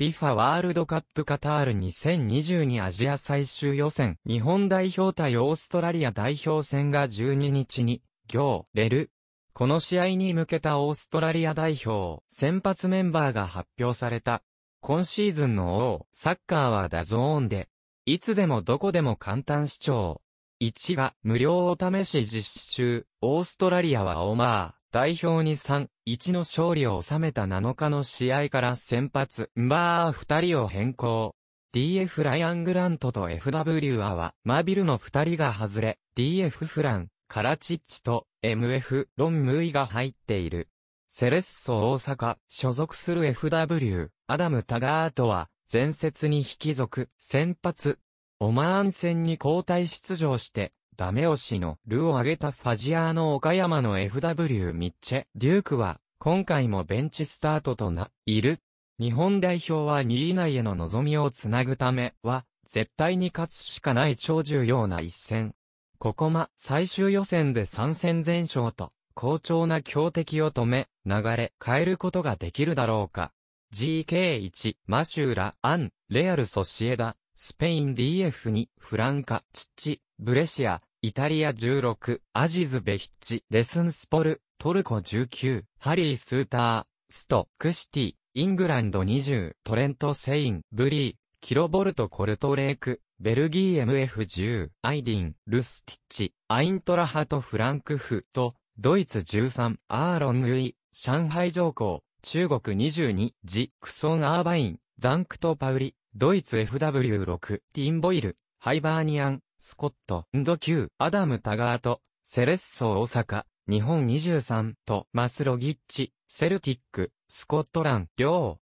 FIFA ワールドカップカタール2022アジア最終予選、日本代表対オーストラリア代表戦が12日に、行、レル。この試合に向けたオーストラリア代表、先発メンバーが発表された。今シーズンの王、サッカーはダゾーンで、いつでもどこでも簡単視聴。1は無料お試し実施中、オーストラリアはオマー。代表に3、1の勝利を収めた7日の試合から先発、バー2人を変更。DF ライアングラントと FW アは、マビルの2人が外れ、DF フラン、カラチッチと MF ロンムイが入っている。セレッソ大阪、所属する FW、アダム・タガートは、前節に引き続、先発。オマーン戦に交代出場して、ダメ押しのルを挙げたファジアーノ岡山の FW ミッチェ・デュークは、今回もベンチスタートとな、いる。日本代表は2位以内への望みをつなぐためは、絶対に勝つしかない超重要な一戦。ここま、最終予選で3戦全勝と、好調な強敵を止め、流れ変えることができるだろうか。GK1、マシューラ、アン、レアル・ソシエダ、スペイン DF2、フランカ、チッチ、ブレシア、イタリア16、アジズ・ベヒッチ、レスンスポル、トルコ19、ハリー・スーター、スト、クシティ、イングランド20、トレント・セイン、ブリー、キロボルト・コルトレーク、ベルギー MF10、アイディン、ルスティッチ、アイントラハト・フランクフと、ドイツ13、アーロン・ウイ、上海上皇、中国22、ジ、クソン・アーバイン、ザンクト・パウリ、ドイツ FW6、ティンボイル、ハイバーニアン、スコット、ンド Q、アダム・タガート、セレッソ大阪、日本23と、マスロギッチ、セルティック、スコットラン、両、